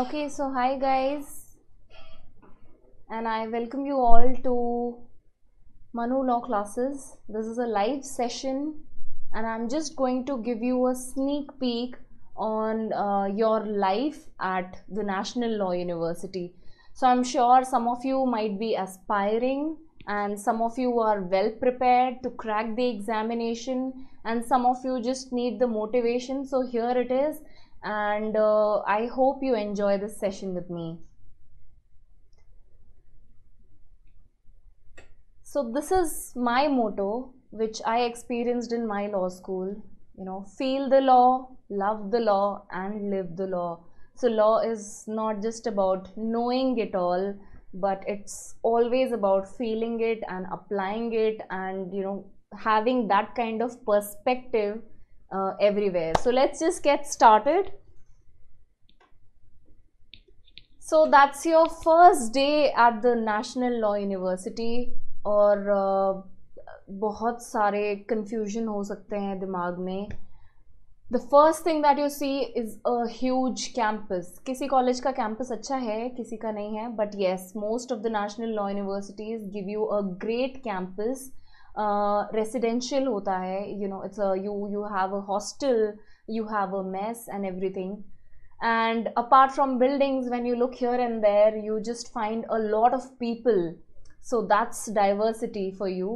okay so hi guys and i welcome you all to manu law classes this is a live session and i'm just going to give you a sneak peek on uh, your life at the national law university so i'm sure some of you might be aspiring and some of you are well prepared to crack the examination and some of you just need the motivation so here it is and uh, I hope you enjoy this session with me. So this is my motto which I experienced in my law school, you know, feel the law, love the law and live the law. So law is not just about knowing it all, but it's always about feeling it and applying it and, you know, having that kind of perspective uh, everywhere. So let's just get started. So that's your first day at the National Law University और uh, बहुत सारे confusion हो सकते हैं दिमाग में the first thing that you see is a huge campus किसी college का कैंपस अच्छा है किसी का नहीं है but yes most of the national law universities give you a great campus Residential होता है you know it's you you have a hostel you have a mess and everything and apart from buildings when you look here and there you just find a lot of people so that's diversity for you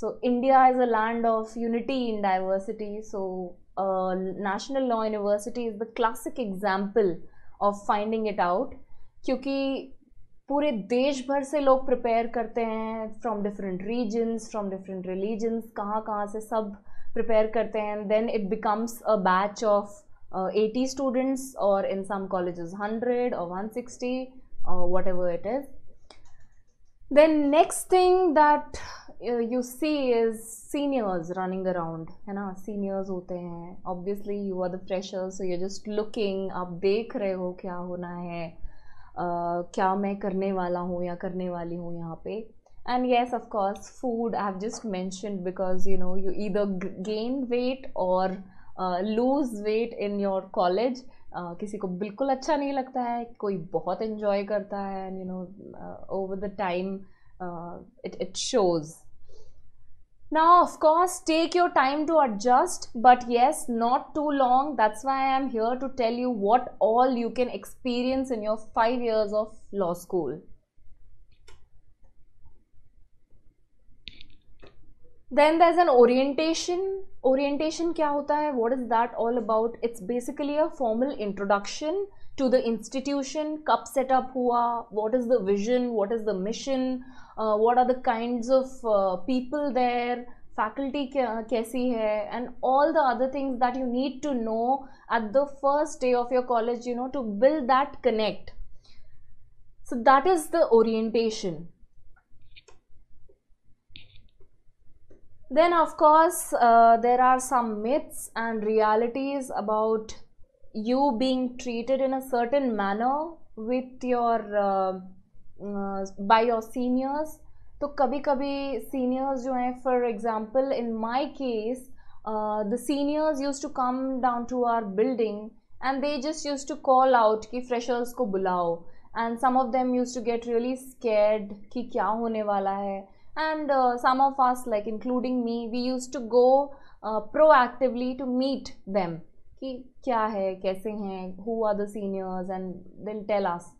so india is a land of unity in diversity so uh, national law university is the classic example of finding it out क्योंकि पूरे देश भर से लोग prepare करते हैं from different regions from different religions कहाँ कहाँ से सब प्रिपेयर करते हैं then it becomes a batch of eighty students और इन सम कॉलेजेस हंड्रेड और one sixty whatever it is then next thing that you see is seniors running around है ना सीनियर्स होते हैं obviously you are the freshers you are just looking आप देख रहे हो क्या होना है क्या मैं करने वाला हूँ या करने वाली हूँ यहाँ पे and yes of course food I have just mention because you know you E the gain weight और lose weight in your college किसी को बिल्कुल अच्छा नहीं लगता है कोई बहुत इंजॉय करता है and you know over the time it it shows Now, of course, take your time to adjust, but yes, not too long. That's why I am here to tell you what all you can experience in your five years of law school. then there's an orientation orientation kya hota hai what is that all about it's basically a formal introduction to the institution cup setup hua what is the vision what is the mission uh, what are the kinds of uh, people there faculty kaisi hai and all the other things that you need to know at the first day of your college you know to build that connect so that is the orientation then of course uh, there are some myths and realities about you being treated in a certain manner with your uh, uh, by your seniors तो कभी कभी seniors जो हैं for example in my case uh, the seniors used to come down to our building and they just used to call out कि freshers को बुलाओ and some of them used to get really scared कि क्या होने वाला है and some of us like including me we used to go proactively to meet them कि क्या है कैसे हैं who are the seniors and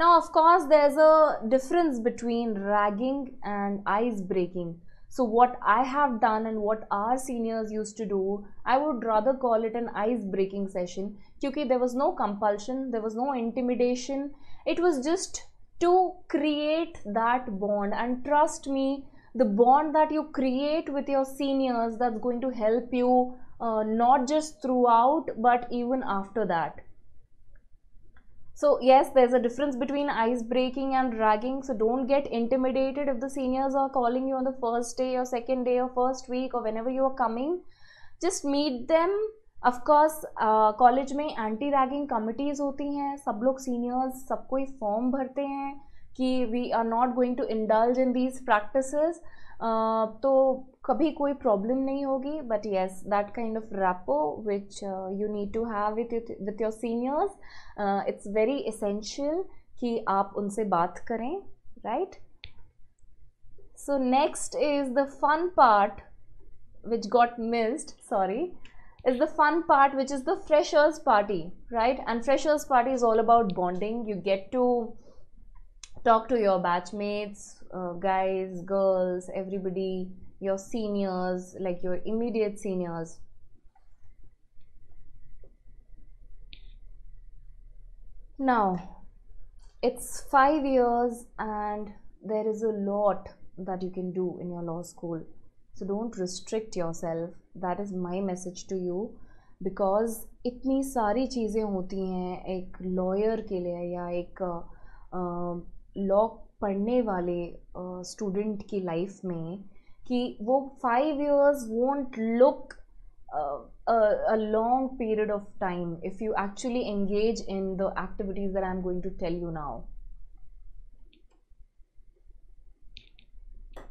now of course there's a difference between ragging and ice breaking so what i have done and what our seniors used to do i would rather call it an ice breaking session because there was no compulsion there was no intimidation it was just to create that bond and trust me the bond that you create with your seniors that's going to help you uh, not just throughout but even after that so yes, there's a difference between ice breaking and ragging. So don't get intimidated if the seniors are calling you on the first day or second day or first week or whenever you are coming. Just meet them. Of course, uh, college may anti-ragging committees. होती हैं सब लोग seniors सबको ही form भरते हैं कि we are not going to indulge in these practices. तो कभी कोई प्रॉब्लम नहीं होगी but yes that kind of rapport which you need to have with with your seniors it's very essential कि आप उनसे बात करें right so next is the fun part which got missed sorry is the fun part which is the freshers party right and freshers party is all about bonding you get to talk to your batchmates uh, guys girls everybody your seniors like your immediate seniors now it's five years and there is a lot that you can do in your law school so don't restrict yourself that is my message to you because इतनी सारी चीज़ें होती हैं एक lawyer के लिए या एक लॉ पढ़ने वाले स्टूडेंट uh, की लाइफ में कि वो five years won't look a long period of time if you actually engage in the activities that I am going to tell you now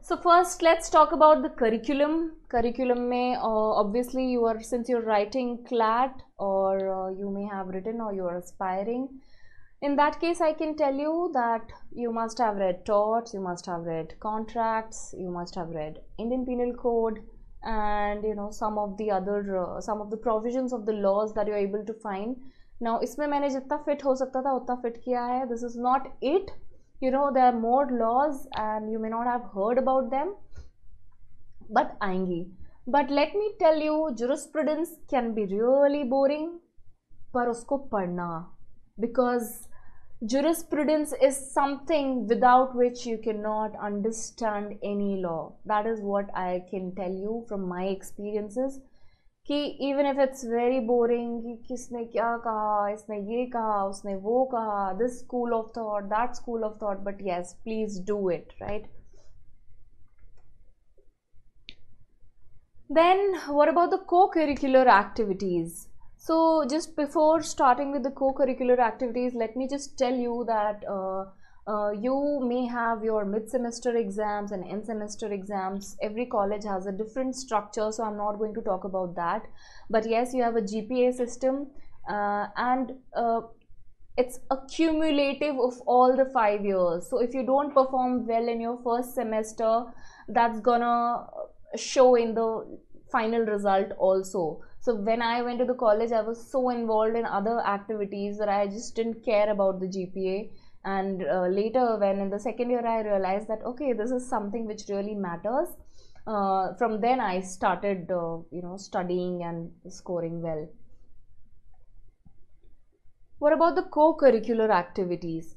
so first let's talk about the curriculum curriculum में obviously you are since you are writing CLAT और you may have written और you are aspiring in that case i can tell you that you must have read torts you must have read contracts you must have read indian penal code and you know some of the other uh, some of the provisions of the laws that you are able to find now isme maine jitna fit ho sakta tha utna fit kiya hai this is not it you know there are more laws and you may not have heard about them but आएंगी but let me tell you jurisprudence can be really boring पर उसको पढ़ना because jurisprudence is something without which you cannot understand any law that is what i can tell you from my experiences ki even if it's very boring ki kisne kya kaha isne ye kaha usne wo kaha this school of thought that school of thought but yes please do it right then what about the co-curricular activities so just before starting with the co-curricular activities, let me just tell you that uh, uh, you may have your mid-semester exams and end-semester exams. Every college has a different structure, so I'm not going to talk about that. But yes, you have a GPA system uh, and uh, it's accumulative of all the five years. So if you don't perform well in your first semester, that's gonna show in the final result also so when I went to the college, I was so involved in other activities that I just didn't care about the GPA. And uh, later, when in the second year, I realized that okay, this is something which really matters. Uh, from then, I started, uh, you know, studying and scoring well. What about the co-curricular activities?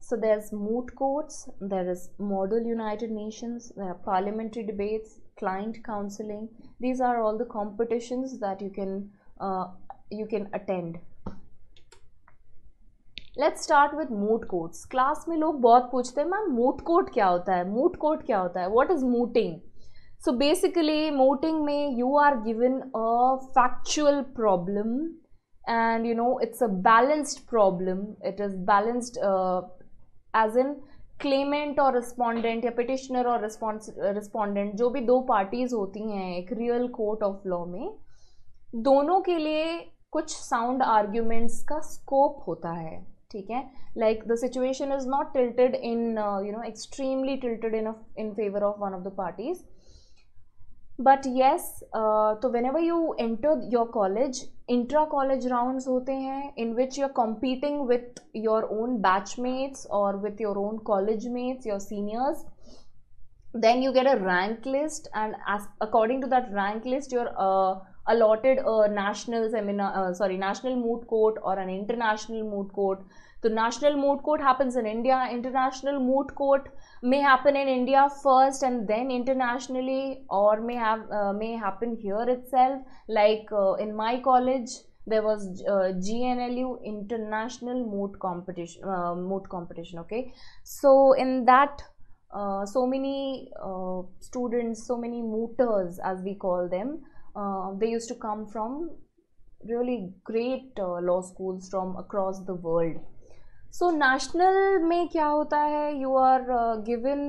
So there's moot courts, there is Model United Nations, there are parliamentary debates, client counseling these are all the competitions that you can uh, you can attend let's start with moot courts class mein log bahut poochte hain moot court kya hota hai moot court kya hota hai what is mooting so basically mooting mein you are given a factual problem and you know it's a balanced problem it is balanced uh, as in claimant और respondent या petitioner और respondent जो भी दो parties होती हैं एक real court of law में दोनों के लिए कुछ साउंड आर्ग्यूमेंट्स का स्कोप होता है ठीक है like the situation is not tilted in you know extremely tilted in in favour of one of the parties but yes uh, तो whenever you enter your college intra college rounds होते हैं in which you are competing with your own batch mates और with your own college mates your seniors then you get a rank list and according to that rank list you're allotted national seminar sorry national moot court और an international moot court So national moot court happens in India. International moot court may happen in India first and then internationally or may have uh, may happen here itself. Like uh, in my college, there was uh, GNLU international moot competition moot competition. Okay, so in that. so many students, so many mooters as we call them, they used to come from really great law schools from across the world so national में क्या होता है you are given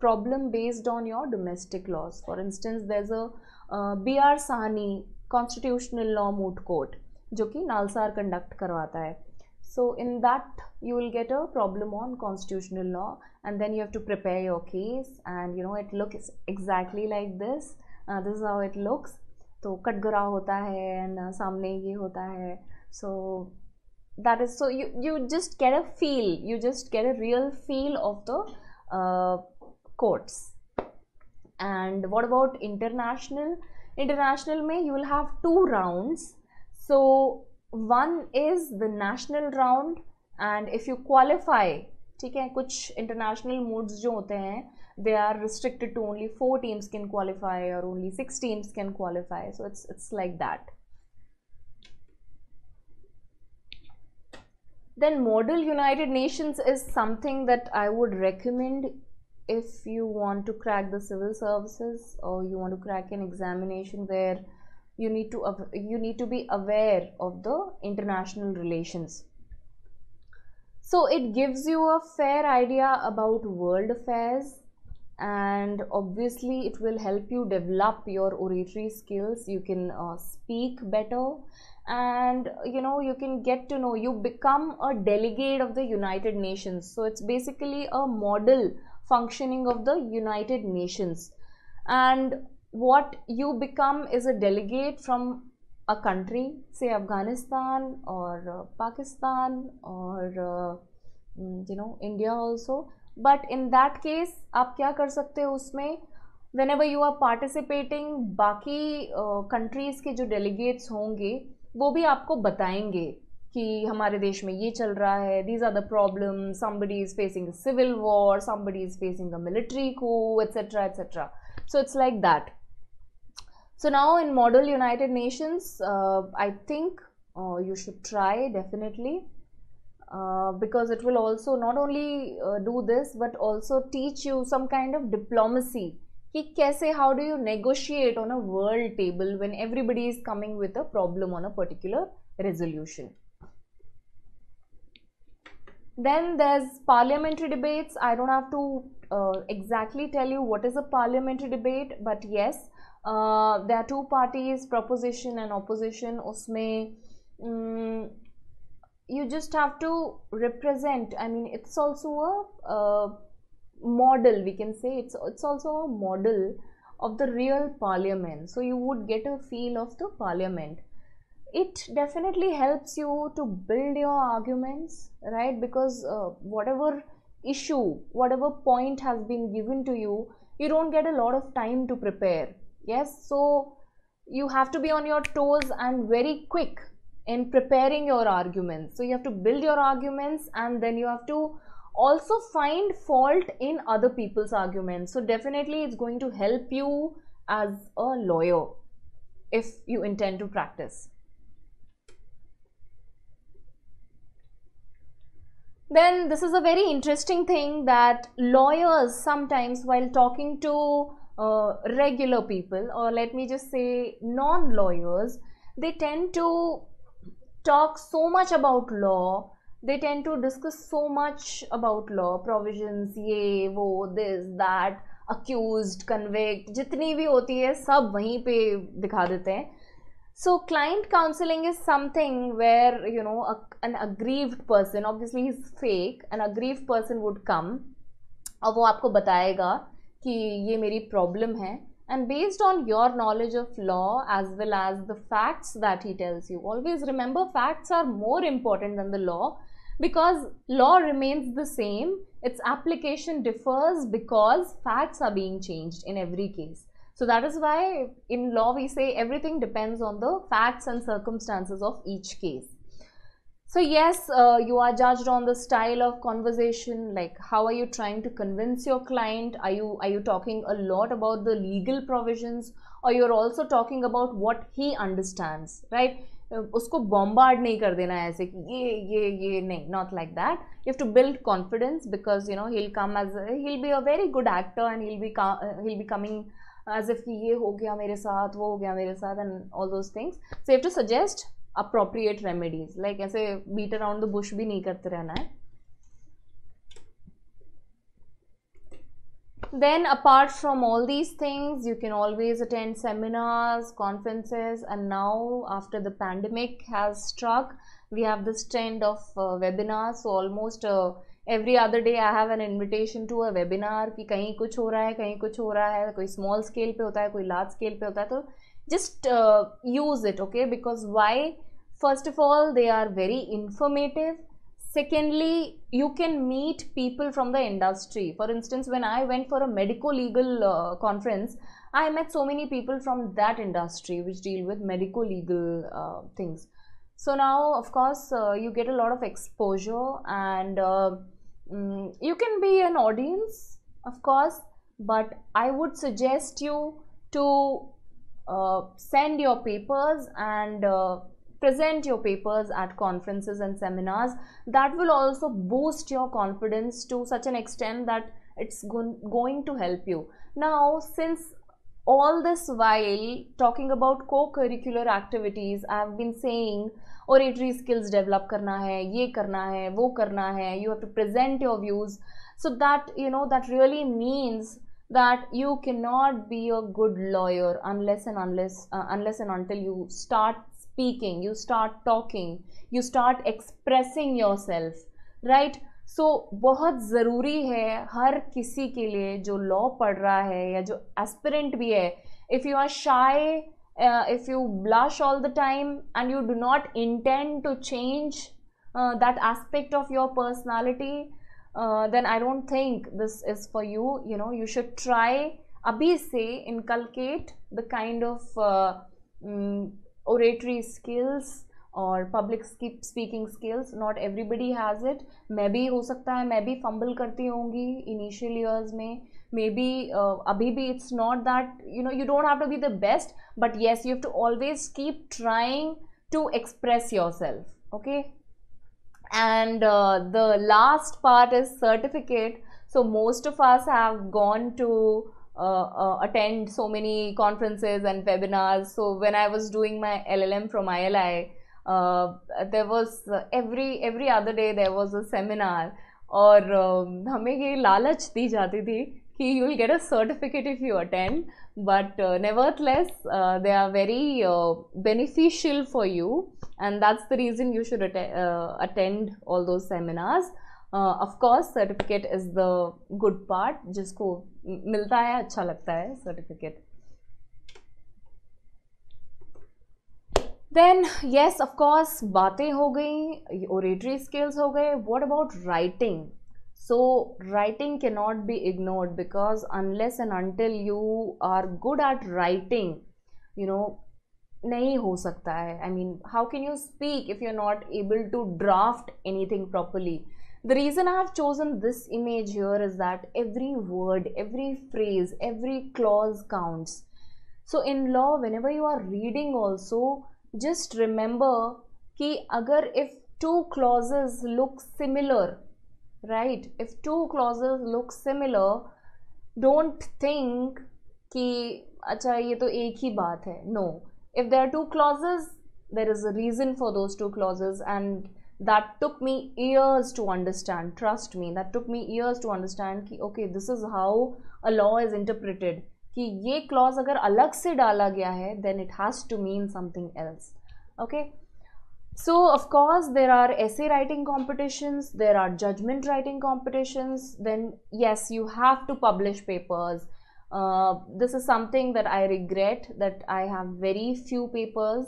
problem based on your domestic laws for instance there is a B R Sawhney constitutional law moot court जो कि NALSAR conduct करवाता है so in that you will get a problem on constitutional law and then you have to prepare your case and you know it look is exactly like this this how it looks तो कटघरा होता है and uh, सामने ये होता है सो that is so you you just get a feel you just get a real feel of the uh, courts and what about international international may you will have two rounds so one is the national round and if you qualify ठीक है कुछ international modes जो होते they are restricted to only four teams can qualify or only six teams can qualify so it's it's like that then model United Nations is something that I would recommend if you want to crack the civil services or you want to crack an examination where you need to you need to be aware of the international relations so it gives you a fair idea about world affairs and obviously it will help you develop your oratory skills you can uh, speak better and you know you can get to know you become a delegate of the united nations so it's basically a model functioning of the united nations and what you become is a delegate from a country say afghanistan or uh, pakistan or uh, mm, you know india also but in that case आप क्या कर सकते हो उसमें whenever you are participating बाकी countries uh, के जो delegates होंगे वो भी आपको बताएंगे कि हमारे देश में ये चल रहा है these are the problem somebody is facing civil war somebody is facing a military coup etcetera etcetera so it's like that so now in model United Nations I think you should try definitely Uh, because it will also not only uh, do this but also teach you some kind of diplomacy how do you negotiate on a world table when everybody is coming with a problem on a particular resolution then there's parliamentary debates i don't have to uh, exactly tell you what is a parliamentary debate but yes uh, there are two parties proposition and opposition usme um, you just have to represent i mean it's also a, a model we can say it's it's also a model of the real parliament so you would get a feel of the parliament it definitely helps you to build your arguments right because uh, whatever issue whatever point has been given to you you don't get a lot of time to prepare yes so you have to be on your toes and very quick in preparing your arguments. So you have to build your arguments and then you have to also find fault in other people's arguments. So definitely it's going to help you as a lawyer if you intend to practice. Then this is a very interesting thing that lawyers sometimes while talking to uh, regular people or let me just say non-lawyers, they tend to talk so much about law they tend to discuss so much about law provisions ye wo this that accused convict jitni bhi hoti hai sab वहीं pe dikha dete hain so client counseling is something where you know a, an aggrieved person obviously he's fake an aggrieved person would come और वो आपको बताएगा कि ये मेरी problem है and based on your knowledge of law as well as the facts that he tells you always remember facts are more important than the law because law remains the same its application differs because facts are being changed in every case so that is why in law we say everything depends on the facts and circumstances of each case so yes, uh, you are judged on the style of conversation, like how are you trying to convince your client? Are you are you talking a lot about the legal provisions, or you're also talking about what he understands, right? उसको bombard नहीं कर देना है ऐसे कि ये ये ये नहीं not like that you have to build confidence because you know he'll come as he'll be a very good actor and he'll be he'll be coming as if ये हो गया मेरे साथ वो हो गया मेरे साथ and all those things so you have to suggest appropriate remedies like ऐसे बीट अराउंड द बुश भी नहीं करते रहना है then apart from all these things you can always attend seminars conferences and now after the pandemic has struck we have this trend of webinars almost every other day I have an invitation to a webinar कि कहीं कुछ हो रहा है कहीं कुछ हो रहा है कोई स्मॉल स्केल पे होता है कोई लार्ज स्केल पे होता है तो just uh, use it okay because why first of all they are very informative secondly you can meet people from the industry for instance when i went for a medical legal uh, conference i met so many people from that industry which deal with medical legal uh, things so now of course uh, you get a lot of exposure and uh, mm, you can be an audience of course but i would suggest you to uh, send your papers and uh, present your papers at conferences and seminars that will also boost your confidence to such an extent that it's go going to help you now since all this while talking about co-curricular activities i've been saying oratory skills develop karna hai ye karna hai wo karna hai you have to present your views so that you know that really means that you cannot be a good lawyer unless and unless uh, unless and until you start speaking you start talking you start expressing yourself right so बहुत जरूरी है हर किसी के लिए जो law पढ़ रहा है या जो aspirant भी है if you are shy uh, if you blush all the time and you do not intend to change uh, that aspect of your personality uh, then I don't think this is for you. You know, you should try abhi se inculcate the kind of uh, mm, oratory skills or public speaking skills. Not everybody has it. Maybe ho sakta hai, maybe fumble karti hongi initial years mein. Maybe uh, abhi bhi it's not that you know you don't have to be the best, but yes, you have to always keep trying to express yourself. Okay and uh, the last part is certificate so most of us have gone to uh, uh, attend so many conferences and webinars so when i was doing my llm from ili uh, there was uh, every every other day there was a seminar और um, हमें ये लालच दी जाती थी you will get a certificate if you attend but uh, nevertheless uh, they are very uh, beneficial for you and that's the reason you should att uh, attend all those seminars uh, of course certificate is the good part जिसको milta hai, acha लगता hai certificate then yes of course, बातें हो गई oratory skills हो गए what about writing so writing cannot be ignored because unless and until you are good at writing you know नहीं हो सकता है I mean how can you speak if you are not able to draft anything the reason i have chosen this image here is that every word every phrase every clause counts so in law whenever you are reading also just remember ki agar if two clauses look similar right if two clauses look similar don't think कि अच्छा ये तो एक ही बात है no if there are two clauses there is a reason for those two clauses and that took me years to understand trust me that took me years to understand कि okay this is how a law is interpreted कि ये clause अगर अलग से डाला गया है then it has to mean something else okay So, of course, there are essay writing competitions, there are judgment writing competitions, then, yes, you have to publish papers. Uh, this is something that I regret that I have very few papers.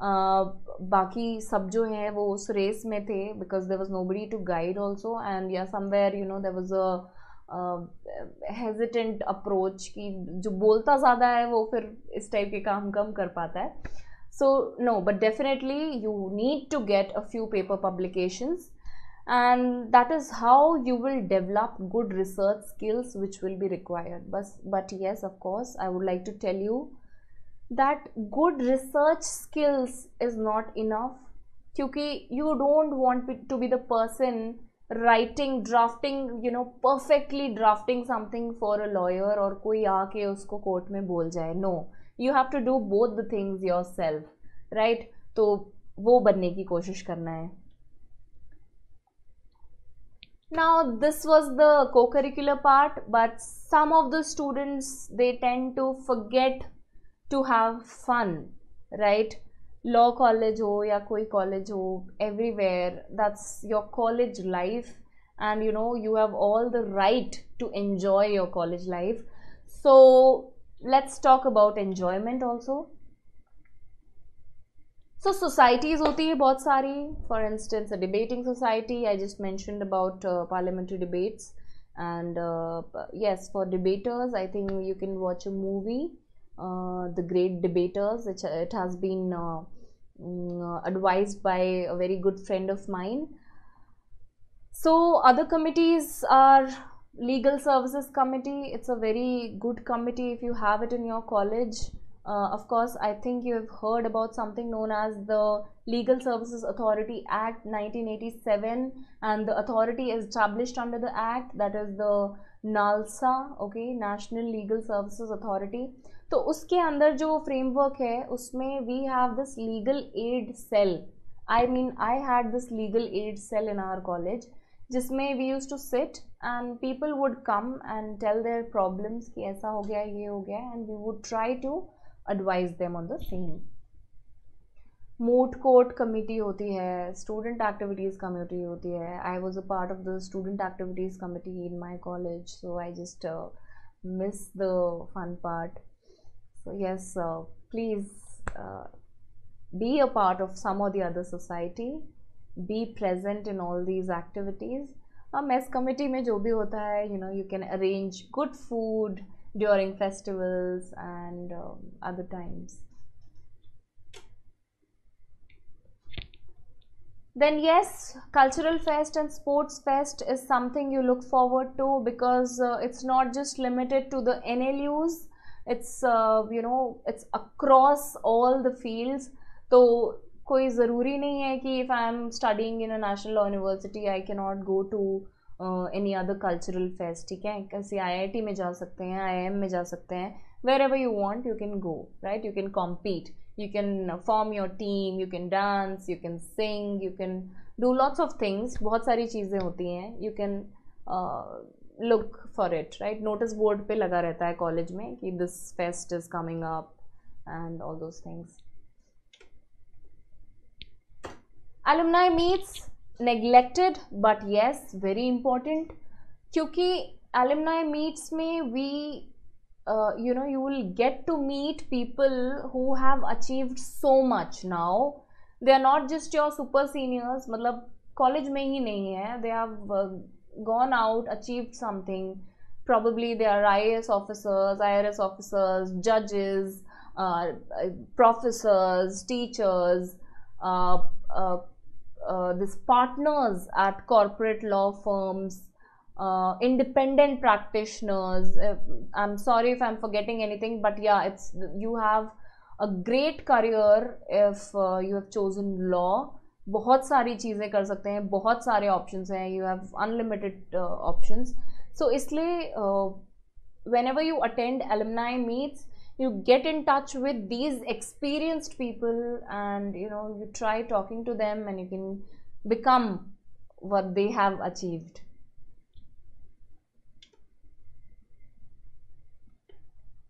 Uh, बाकी सब जो हैं वो उस race में थे because there was nobody to guide also and या somewhere you know there was a hesitant approach कि जो बोलता ज़्यादा है वो फिर इस टाइप के काम कम कर पाता है so no but definitely you need to get a few paper publications and that is how you will develop good research skills which will be required but but yes of course i would like to tell you that good research skills is not enough Because you don't want to be the person writing drafting you know perfectly drafting something for a lawyer or कोई आके उसको court में बोल जाए no you have to do both the things yourself right तो वो बनने की कोशिश करना है now this was the co curricular part but some of the students they tend to fate to have fun right law college हो या कोई कॉलेज हो everywhere that's your college life and you know you have all the right to enjoy your college life so let's talk about enjoyment also so societies होती है बहुत for instance a debating society I just mentioned about uh, parliamentary debates and uh, yes for debaters I think you can watch a movie uh, the great debaters which uh, it has been uh, mm, uh, advised by a very good friend of mine so other committees are legal services committee it's a very good committee if you have it in your college uh, of course i think you have heard about something known as the legal services authority act 1987 and the authority established under the act that is the nalsa okay national legal services authority so uske अंदर framework. Framework है this, we have this legal aid cell. I mean, I had this legal aid cell in our college. जिसमें we use to sit and people would come and tell their problems कि ऐसा हो गया ये हो गया and we would try to advise them on the same moot court committee होती है स्टूडेंट एक्टिविटीज़ कमिटी होती है I was a part of the student activities committee in my college so I just miss the fun part so yes please be a part of some of the other society be present in all these activities. A mess committee mein jo bhi hota hai, you know, you can arrange good food during festivals and um, other times. then yes cultural fest and sports fest is something you look forward to because uh, it's not just limited to the nlus it's uh, you know it's across all the fields so कोई ज़रूरी नहीं है कि if I am studying in a national university I can not go to any other cultural fest ठीक है कैसे आई I T में जा सकते हैं आई आई एम में जा सकते हैं wherever you want you can go right you can compete you can form your team you can dance you can sing you can do lots of things बहुत सारी चीज़ें होती हैं you can look for it right notice board पर लगा रहता है college में कि this fest is coming up and all those things alumni meets neglected but yes very important क्योंकि एलुमनाई मीट्स में we you know you will get to meet people who have achieved so much now they are not just your super seniors मतलब college में ही नहीं है they have gone out achieved something probably they are IAS officers, IRS officers, judges, uh, professors, teachers, uh, uh, Uh, this partners at corporate law firms, uh, independent practitioners. Uh, I'm sorry if I'm forgetting anything, but yeah, it's you have a great career if uh, you have chosen law. बहुत सारी चीज़ें कर सकते हैं बहुत सारे options हैं you have unlimited uh, options. So इसलिए uh, whenever you attend alumni meets you get in touch with these experienced people and you know you try talking to them and you can become what they have achieved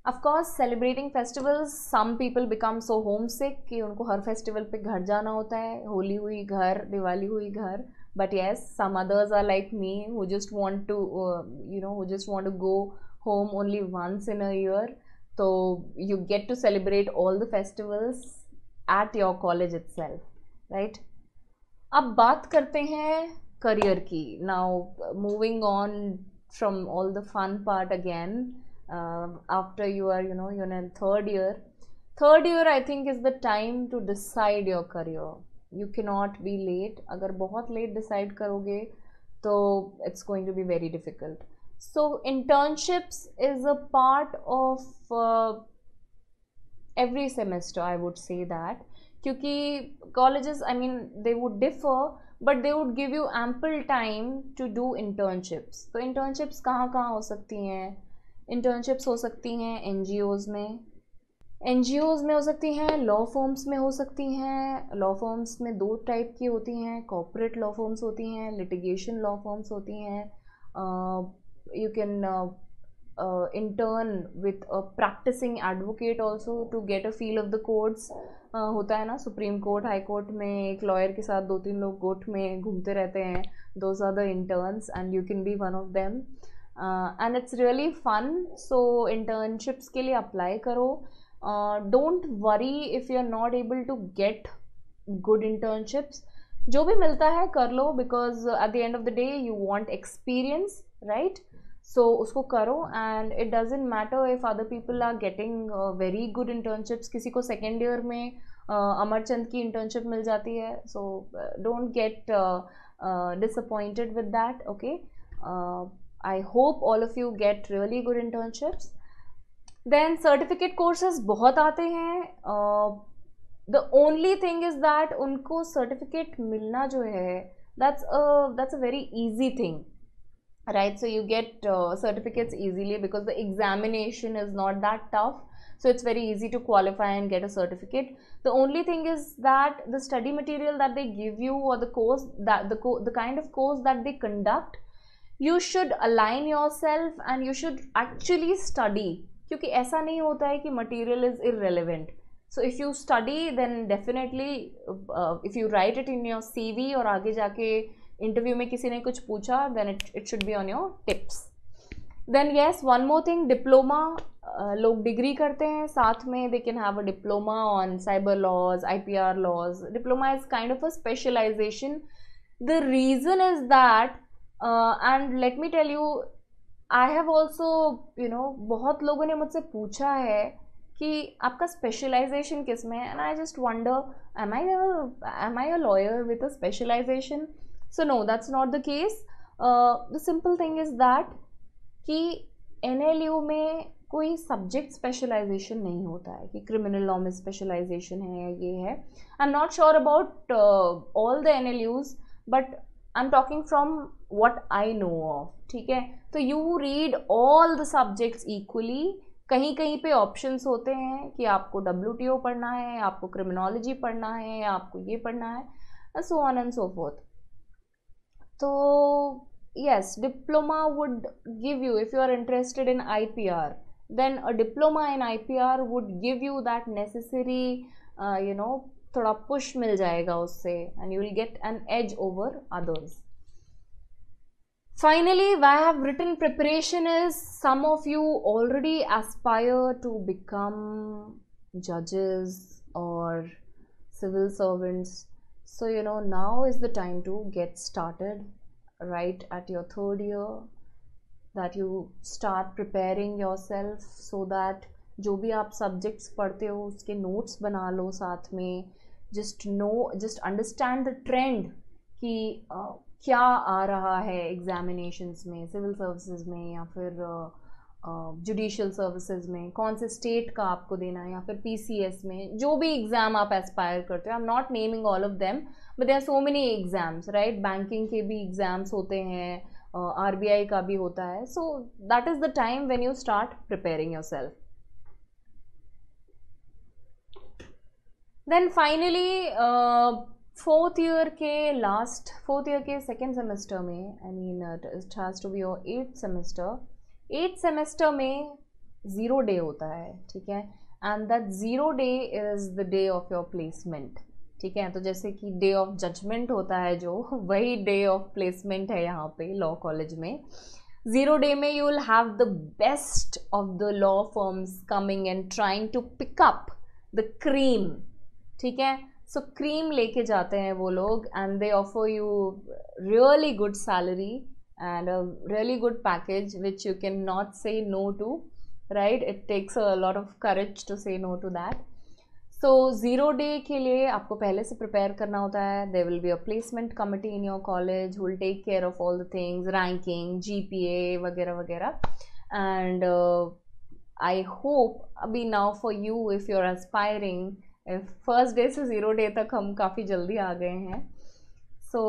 of course celebrating festivals some people become so homesick कि उनको हर festival पे घर जाना होता है Holi, हुई घर but yes some others are like me who just want to uh, you know who just want to go home only once in a year so you get to celebrate all the festivals at your college itself, right? अब बात करते हैं career की now moving on from all the fun part again after you are you know you in third year third year I think is the time to decide your career you can not be late अगर बहुत late decide करोगे तो it's going to be very difficult so internships is a part of uh, every semester i would say that kyunki colleges i mean they would differ but they would give you ample time to do internships तो internships कहाँ कहाँ हो सकती हैं internships हो सकती हैं N में एन में हो सकती हैं लॉ फॉर्म्स में हो सकती हैं लॉ फॉर्म्स में दो टाइप की होती हैं कॉपोरेट लॉ फॉर्म्स होती हैं लिटिगेशन लॉ फॉर्म्स होती हैं uh, you can uh, uh, intern with a practicing advocate also to get a feel of the courts uh, होता है ना सुप्रीम कोर्ट हाई कोर्ट में एक लॉयर के साथ दो तीन लोग गोट में घूमते रहते हैं those are the interns and you can be one of them and it's really fun so internships के लिए अप्लाई करो don't worry if you are not able to get good internships जो भी मिलता है कर लो because at the end of the day you want experience right so so, उसको करो and it doesn't matter if other people are getting very good internships किसी को सेकेंड ईयर में uh, अमरचंद की इंटर्नशिप मिल जाती है so don't get disappointed with that okay I hope all of you get really good internships then certificate courses बहुत आते हैं the only thing is that उनको सर्टिफिकेट मिलना जो है that's that's a very easy thing right so you get uh, certificates easily because the examination is not that tough so it's very easy to qualify and get a certificate the only thing is that the study material that they give you or the course that the co the kind of course that they conduct you should align yourself and you should actually study क्योंकि ऐसा नहीं होता है material is irrelevant so if you study then definitely uh, if you write it in your CV or आगे जाके interview में किसी ने कुछ पूछा then it it should be on your tips then yes one more thing diploma लोग degree करते हैं साथ में they can have a diploma on cyber laws I P R laws diploma is kind of a specialization the reason is that and let me tell you I have also you know बहुत लोगों ने मुझसे पूछा है कि आपका specialization किस में and I just wonder am I am I a lawyer with a specialization so no that's not the case the simple thing is that कि एन एल यू में कोई सब्जेक्ट स्पेशलाइजेशन नहीं होता है कि क्रिमिनल लॉ में specialisation है या ये है I am not sure about all the N L Us but I am talking from what I know of ठीक है तो you read all the subjects equally कहीं कहीं पे ऑप्शंस होते हैं कि आपको डब्ल्यू पढ़ना है आपको क्रिमिनोलॉजी पढ़ना है आपको ये पढ़ना है so on and so forth So yes, diploma would give you, if you are interested in IPR, then a diploma in IPR would give you that necessary, uh, you know, थोड़ा push मिल जाएगा उससे and you will get an edge over others. Finally, I have written preparation is some of you already aspire to become judges or civil servants so you know now is the time to get started right at your third year that you start preparing yourself so that जो भी आप subjects पढ़ते हो उसके notes बना लो साथ में just know just understand the trend कि uh, क्या आ रहा है एग्जामिनेशंस में सिविल सर्विसेज में या फिर uh, जुडिशल uh, सर्विसेज में कौन से स्टेट का आपको देना है या फिर पीसीएस में जो भी एग्ज़ाम आप एस्पायर करते हो I am not naming all of them but there are so many exams right banking के भी एग्ज़ाम्स होते हैं आर बी आई का भी होता है so that is the time when you start preparing yourself then finally fourth year के last fourth year के सेकेंड सेमेस्टर में I mean it has to be your eighth semester eight semester में zero day होता है ठीक है and that zero day is the day of your placement ठीक है तो जैसे कि डे ऑफ जजमेंट होता है जो वही डे ऑफ प्लेसमेंट है यहाँ पे लॉ कॉलेज में ज़ीरो डे में you will have the best of the law firms coming and trying to pick up the cream ठीक है सो क्रीम लेके जाते हैं वो लोग and they offer you really good salary and a really good package which you cannot say no to right it takes a lot of courage to say no to that so zero day ke liye aapko pehle se prepare karna hota hai there will be a placement committee in your college who will take care of all the things ranking gpa vagera vagera and uh, i hope be now for you if you're aspiring if first day se zero day tak hum kafi jaldi aa gaye hain so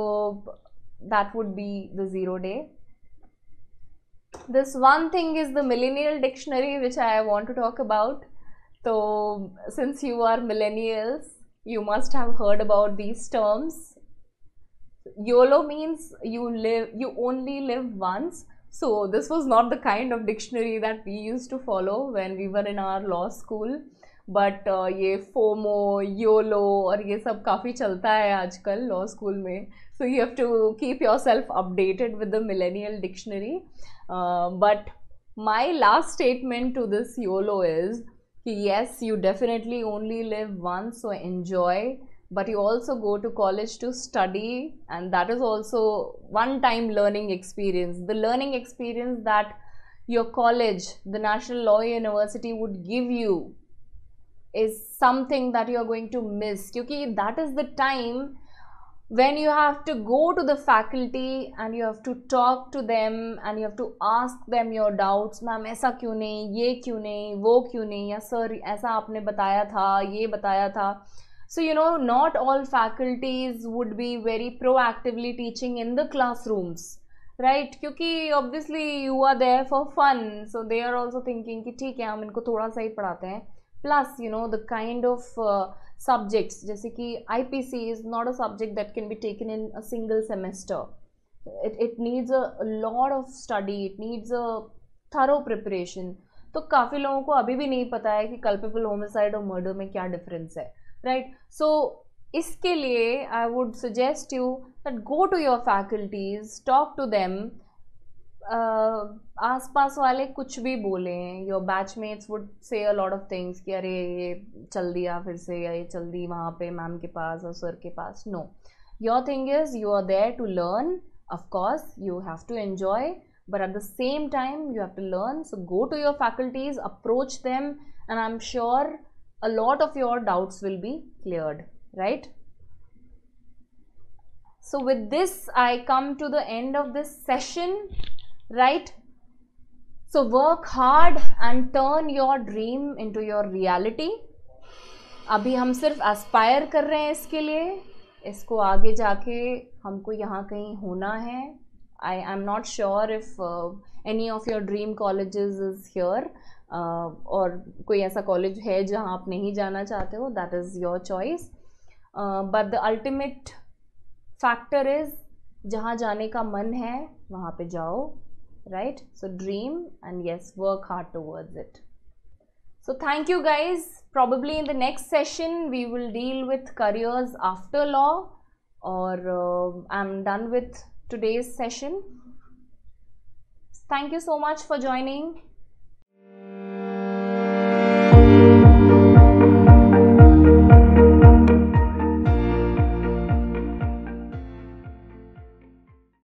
that would be the zero day. This one thing is the millennial dictionary which I want to talk about. So since you are millennials, you must have heard about these terms. YOLO means you live you only live once. So this was not the kind of dictionary that we used to follow when we were in our law school. But uh, ये FOMO YOLO और ये सब काफ़ी चलता है आजकल law school में so you have to keep yourself updated with the millennial dictionary but my last statement to this YOLO is कि yes you definitely only live one so enjoy but you also go to college to study and that is also one time learning experience the learning experience that your college the national law university would give you is something that you're going to miss because that is the time when you have to go to the faculty and you have to talk to them and you have to ask them your doubts ma'am. ऐसा क्यों नहीं ये क्यों नहीं वो क्यों नहीं या sir, ऐसा आपने बताया था ये बताया था so you know not all faculties would be very proactively teaching in the classrooms right क्योंकि obviously you are there for fun so they are also thinking कि ठीक है हम इनको थोड़ा सा ही पढ़ाते हैं plus you know the kind of uh, subjects जैसे कि IPC is not a subject that can be taken in a single semester it, it needs a, a lot of study it needs a thorough preparation तो काफ़ी लोगों को अभी भी नहीं पता है कि कल्पेबल होमिसाइड और मर्डर में क्या डिफरेंस है राइट right? सो so, इसके लिए I would suggest you that go to your faculties talk to them आस पास वाले कुछ भी बोले your batchmates would say a lot of things कि अरे ये चल दिया फिर से या ये चल दी वहाँ पे मैम के पास और सर के पास no your thing is you are there to learn of course you have to enjoy but at the same time you have to learn so go to your faculties approach them and I am sure a lot of your doubts will be cleared right so with this I come to the end of this session right? So work hard and turn your dream into your reality. अभी हम सिर्फ Aspire कर रहे हैं इसके लिए इसको आगे जाके हमको यहाँ कहीं होना है I I am not sure if any of your dream college is here और कोई ऐसा कॉलेज है जहाँ आप नहीं जाना चाहते हो that is your choice but the ultimate factor is जहाँ जाने का मन है वहाँ पे जाओ right so dream and yes work hard towards it so thank you guys probably in the next session we will deal with careers after law or uh, i'm done with today's session thank you so much for joining